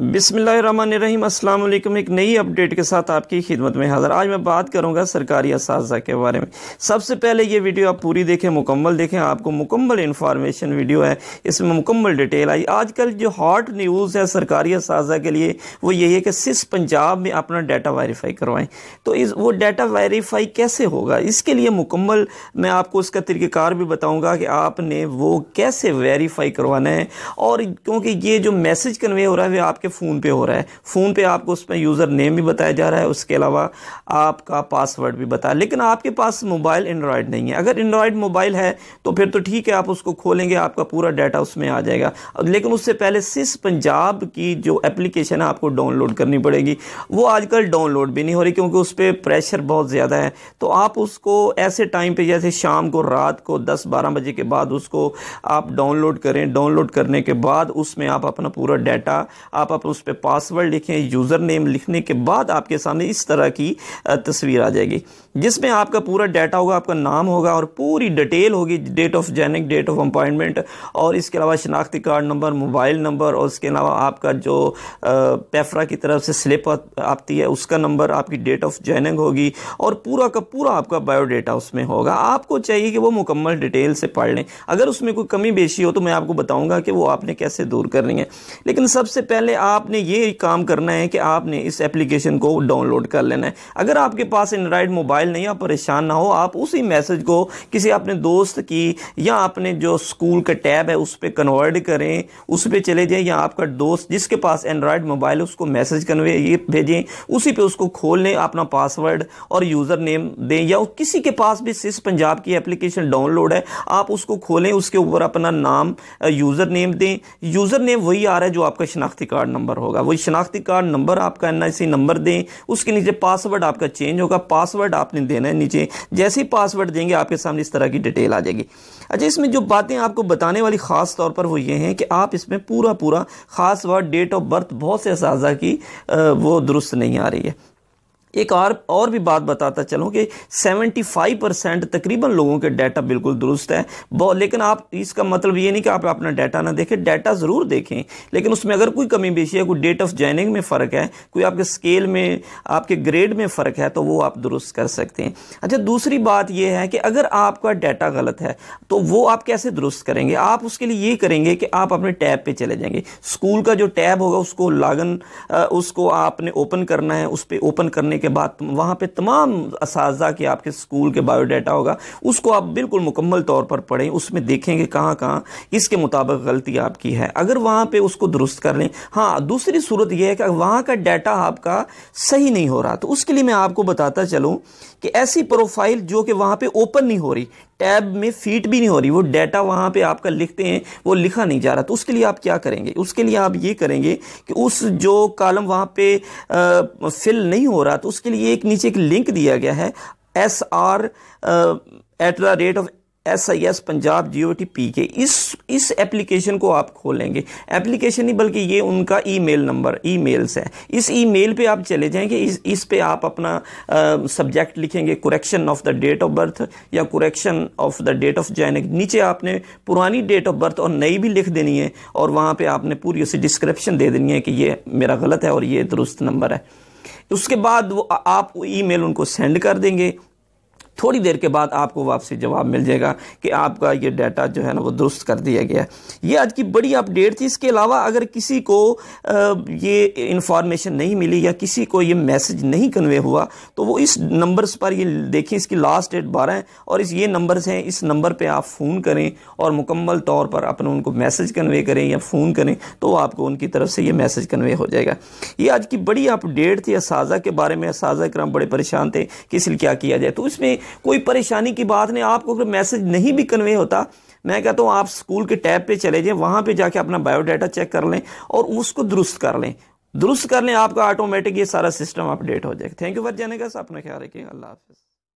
बिसमीम अल्लाम एक नई अपडेट के साथ आपकी खिदमत में हाजिर आज मैं बात करूंगा सरकारी इस के बारे में सबसे पहले ये वीडियो आप पूरी देखें मुकम्मल देखें आपको मुकम्मल इन्फॉर्मेशन वीडियो है इसमें मुकम्मल डिटेल आई आजकल जो हॉट न्यूज़ है सरकारी इस के लिए वो यही है कि सिस पंजाब में अपना डाटा वेरीफाई करवाएं तो इस वो डाटा वेरीफाई कैसे होगा इसके लिए मुकम्मल मैं आपको उसका तरीक़ार भी बताऊँगा कि आपने वो कैसे वेरीफाई करवाना है और क्योंकि ये जो मैसेज कन्वे हो रहा है आपके आपके फ़ोन पे हो रहा है फ़ोन पे आपको उसमें यूज़र नेम भी बताया जा रहा है उसके अलावा आपका पासवर्ड भी बताया लेकिन आपके पास मोबाइल एंड्रॉयड नहीं है अगर एंड्रॉयड मोबाइल है तो फिर तो ठीक है आप उसको खोलेंगे आपका पूरा डाटा उसमें आ जाएगा लेकिन उससे पहले सिस पंजाब की जो एप्लीकेशन है आपको डाउनलोड करनी पड़ेगी वो आजकल डाउनलोड भी नहीं हो रही क्योंकि उस पर प्रेशर बहुत ज़्यादा है तो आप उसको ऐसे टाइम पर जैसे शाम को रात को दस बारह बजे के बाद उसको आप डाउनलोड करें डाउनलोड करने के बाद उसमें आप अपना पूरा डाटा आप आप तो उस पर पासवर्ड लिखें यूज़र नेम लिखने के बाद आपके सामने इस तरह की तस्वीर आ जाएगी जिसमें आपका पूरा डाटा होगा आपका नाम होगा और पूरी डिटेल होगी डेट ऑफ जैनिक डेट ऑफ अपॉइंटमेंट और इसके अलावा शनाख्ती कार्ड नंबर मोबाइल नंबर और उसके अलावा आपका जो पेफरा की तरफ से स्लिप आती है उसका नंबर आपकी डेट ऑफ जैनिंग होगी और पूरा का पूरा आपका बायोडाटा उसमें होगा आपको चाहिए कि वो मुकम्मल डिटेल से पढ़ लें अगर उसमें कोई कमी बेशी हो तो मैं आपको बताऊँगा कि वो आपने कैसे दूर करनी है लेकिन सबसे पहले आपने ये काम करना है कि आपने इस एप्लीकेशन को डाउनलोड कर लेना है अगर आपके पास एंड्राइड मोबाइल नहीं आप परेशान ना हो आप उसी मैसेज को किसी अपने दोस्त की या अपने जो स्कूल का टैब है उस पर कन्वर्ट करें उस पर चले जाएँ या आपका दोस्त जिसके पास एंड्रॉयड मोबाइल है उसको मैसेज कन्वे भेजें उसी पर उसको खोल लें अपना पासवर्ड और यूज़र नेम दें या किसी के पास भी सिस पंजाब की एप्लीकेशन डाउनलोड है आप उसको खोलें उसके ऊपर अपना नाम यूज़र नेम दें यूज़र नेम वही आ रहा है जो आपका शनाख्ती कार्ड नंबर होगा वही शनाख्ती कार्ड नंबर आपका एन नंबर दें उसके नीचे पासवर्ड आपका चेंज होगा पासवर्ड आपने देना है नीचे जैसे ही पासवर्ड देंगे आपके सामने इस तरह की डिटेल आ जाएगी अच्छा इसमें जो बातें आपको बताने वाली ख़ास तौर पर वो ये हैं कि आप इसमें पूरा पूरा ख़ास वर्ड डेट ऑफ बर्थ बहुत से इस की वो दुरुस्त नहीं आ रही है एक और और भी बात बताता चलूँ कि 75 परसेंट तकरीबन लोगों के डाटा बिल्कुल दुरुस्त है लेकिन आप इसका मतलब ये नहीं कि आप अपना डाटा ना देखें डाटा ज़रूर देखें लेकिन उसमें अगर कोई कमी बेशी है कोई डेट ऑफ जॉइनिंग में फ़र्क है कोई आपके स्केल में आपके ग्रेड में फ़र्क है तो वो आप दुरुस्त कर सकते हैं अच्छा दूसरी बात यह है कि अगर आपका डाटा गलत है तो वो आप कैसे दुरुस्त करेंगे आप उसके लिए ये करेंगे कि आप अपने टैब पर चले जाएंगे स्कूल का जो टैब होगा उसको लागन उसको आपने ओपन करना है उस पर ओपन करने करने के बाद वहाँ पर तमाम इस के आपके स्कूल के बायोडाटा होगा उसको आप बिल्कुल मुकम्मल तौर पर पढ़ें उसमें देखेंगे कहाँ कहाँ इसके मुताबिक गलती आपकी है अगर वहाँ पर उसको दुरुस्त कर लें हाँ दूसरी सूरत यह है कि वहाँ का डाटा आपका सही नहीं हो रहा तो उसके लिए मैं आपको बताता चलूँ कि ऐसी प्रोफाइल जो कि वहाँ पर ओपन नहीं हो रही टैब में फीट भी नहीं हो रही वो डाटा वहाँ पे आपका लिखते हैं वो लिखा नहीं जा रहा तो उसके लिए आप क्या करेंगे उसके लिए आप ये करेंगे कि उस जो कॉलम वहाँ पे फिल नहीं हो रहा तो उसके लिए एक नीचे एक लिंक दिया गया है S R at the rate of S I S Punjab G O T P के इस इस एप्लीकेशन को आप खोलेंगे एप्लीकेशन नहीं बल्कि ये उनका e mail number e mails है इस ई मेल पर आप चले जाएंगे इस इस पर आप अपना सब्जेक्ट लिखेंगे correction of the date of birth या correction of the date of जैनिक नीचे आपने पुरानी डेट ऑफ बर्थ और नई भी लिख देनी है और वहाँ पर आपने पूरी उसे डिस्क्रिप्शन दे देनी है कि ये मेरा गलत है और ये दुरुस्त नंबर है उसके बाद वो आप ईमेल उनको सेंड कर देंगे थोड़ी देर के बाद आपको वापसी जवाब मिल जाएगा कि आपका ये डाटा जो है ना वो दुरुस्त कर दिया गया ये आज की बड़ी अपडेट थी इसके अलावा अगर किसी को ये इन्फॉर्मेशन नहीं मिली या किसी को ये मैसेज नहीं कन्वे हुआ तो वो इस नंबर्स पर ये देखें इसकी लास्ट डेट बारह है और इस ये नंबर्स हैं इस नंबर पर आप फ़ोन करें और मुकम्मल तौर पर अपने उनको मैसेज कन्वे करें या फ़ोन करें तो आपको उनकी तरफ से ये मैसेज कन्वे हो जाएगा ये आज की बड़ी अपडेट थी इस के बारे में इस कराम बड़े परेशान थे कि इसलिए क्या किया जाए तो इसमें कोई परेशानी की बात नहीं आपको अगर मैसेज नहीं भी कन्वे होता मैं कहता हूँ आप स्कूल के टैब पे चले जाएं वहाँ पे जाके अपना बायोडाटा चेक कर लें और उसको दुरुस्त कर लें दुरुस्त कर लें आपका ऑटोमेटिक ये सारा सिस्टम अपडेट हो जाएगा थैंक यू फॉर जाने का अपना ख्याल रखिए अल्लाह हाफिज़